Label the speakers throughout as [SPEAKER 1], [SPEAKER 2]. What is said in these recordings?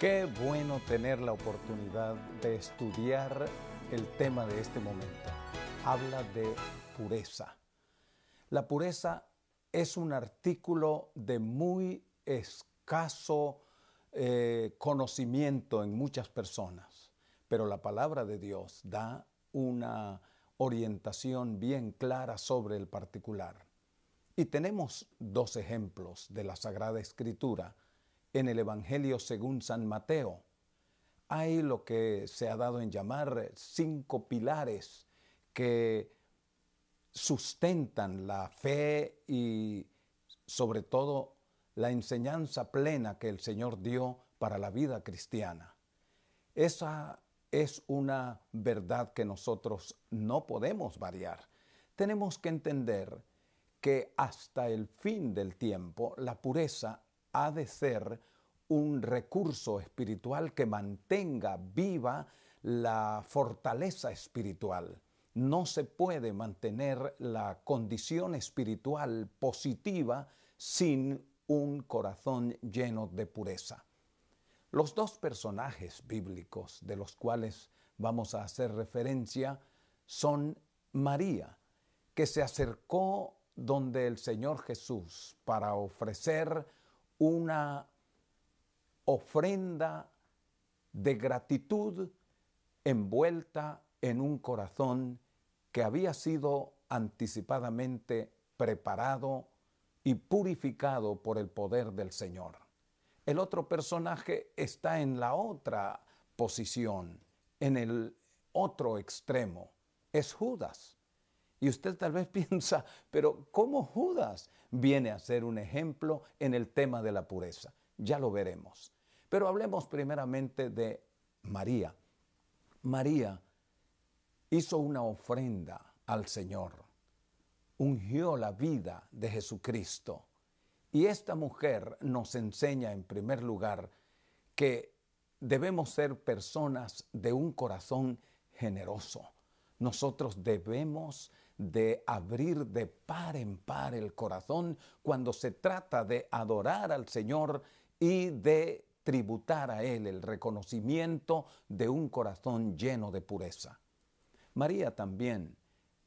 [SPEAKER 1] Qué bueno tener la oportunidad de estudiar el tema de este momento. Habla de pureza. La pureza es un artículo de muy escaso eh, conocimiento en muchas personas, pero la palabra de Dios da una orientación bien clara sobre el particular. Y tenemos dos ejemplos de la Sagrada Escritura en el Evangelio según San Mateo. Hay lo que se ha dado en llamar cinco pilares que sustentan la fe y sobre todo la enseñanza plena que el Señor dio para la vida cristiana. Esa es una verdad que nosotros no podemos variar. Tenemos que entender que hasta el fin del tiempo la pureza ha de ser un recurso espiritual que mantenga viva la fortaleza espiritual. No se puede mantener la condición espiritual positiva sin un corazón lleno de pureza. Los dos personajes bíblicos de los cuales vamos a hacer referencia son María, que se acercó donde el Señor Jesús para ofrecer una ofrenda de gratitud envuelta en un corazón que había sido anticipadamente preparado y purificado por el poder del Señor. El otro personaje está en la otra posición, en el otro extremo, es Judas. Y usted tal vez piensa, pero ¿cómo Judas? viene a ser un ejemplo en el tema de la pureza. Ya lo veremos. Pero hablemos primeramente de María. María hizo una ofrenda al Señor, ungió la vida de Jesucristo. Y esta mujer nos enseña en primer lugar que debemos ser personas de un corazón generoso. Nosotros debemos de abrir de par en par el corazón cuando se trata de adorar al Señor y de tributar a Él el reconocimiento de un corazón lleno de pureza. María también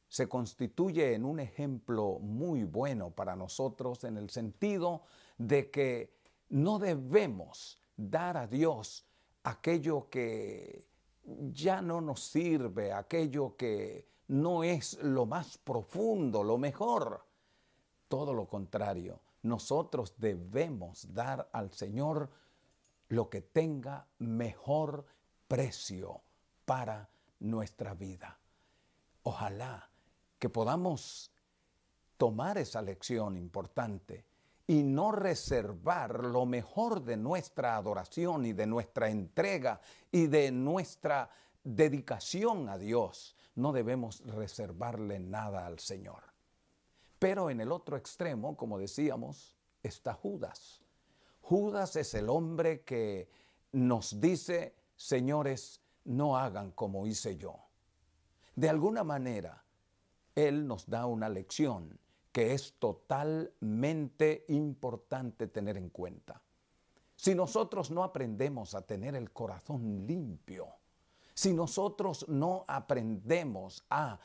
[SPEAKER 1] se constituye en un ejemplo muy bueno para nosotros en el sentido de que no debemos dar a Dios aquello que ya no nos sirve, aquello que no es lo más profundo, lo mejor. Todo lo contrario, nosotros debemos dar al Señor lo que tenga mejor precio para nuestra vida. Ojalá que podamos tomar esa lección importante y no reservar lo mejor de nuestra adoración y de nuestra entrega y de nuestra dedicación a Dios no debemos reservarle nada al Señor. Pero en el otro extremo, como decíamos, está Judas. Judas es el hombre que nos dice, señores, no hagan como hice yo. De alguna manera, él nos da una lección que es totalmente importante tener en cuenta. Si nosotros no aprendemos a tener el corazón limpio, si nosotros no aprendemos a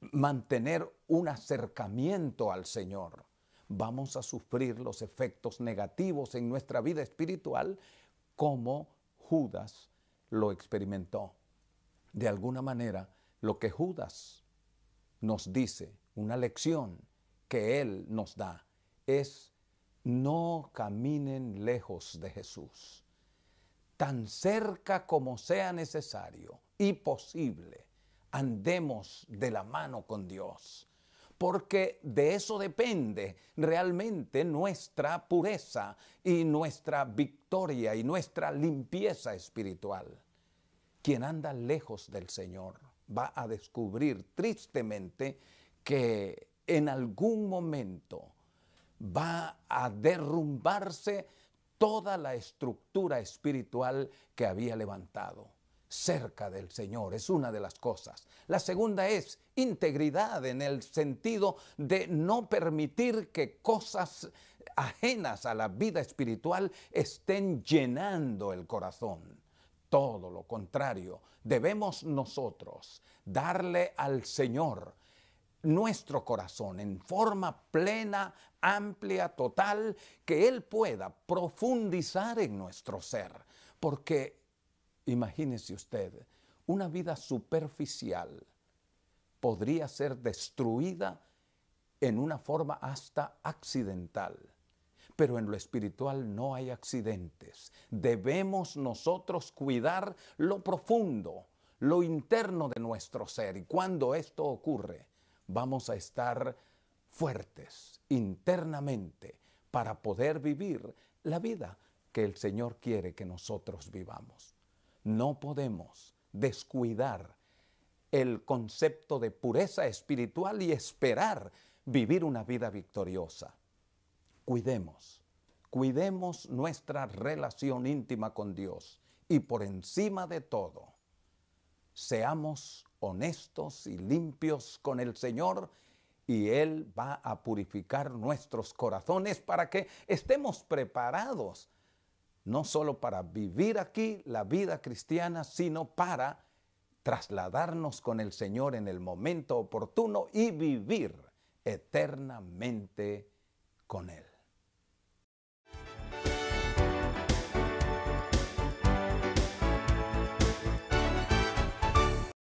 [SPEAKER 1] mantener un acercamiento al Señor, vamos a sufrir los efectos negativos en nuestra vida espiritual como Judas lo experimentó. De alguna manera, lo que Judas nos dice, una lección que él nos da, es no caminen lejos de Jesús tan cerca como sea necesario y posible, andemos de la mano con Dios, porque de eso depende realmente nuestra pureza y nuestra victoria y nuestra limpieza espiritual. Quien anda lejos del Señor va a descubrir tristemente que en algún momento va a derrumbarse toda la estructura espiritual que había levantado. Cerca del Señor es una de las cosas. La segunda es integridad en el sentido de no permitir que cosas ajenas a la vida espiritual estén llenando el corazón. Todo lo contrario, debemos nosotros darle al Señor nuestro corazón en forma plena, amplia, total, que Él pueda profundizar en nuestro ser. Porque imagínese usted, una vida superficial podría ser destruida en una forma hasta accidental. Pero en lo espiritual no hay accidentes. Debemos nosotros cuidar lo profundo, lo interno de nuestro ser. Y cuando esto ocurre, vamos a estar fuertes internamente para poder vivir la vida que el Señor quiere que nosotros vivamos. No podemos descuidar el concepto de pureza espiritual y esperar vivir una vida victoriosa. Cuidemos, cuidemos nuestra relación íntima con Dios y por encima de todo, Seamos honestos y limpios con el Señor y Él va a purificar nuestros corazones para que estemos preparados, no solo para vivir aquí la vida cristiana, sino para trasladarnos con el Señor en el momento oportuno y vivir eternamente con Él.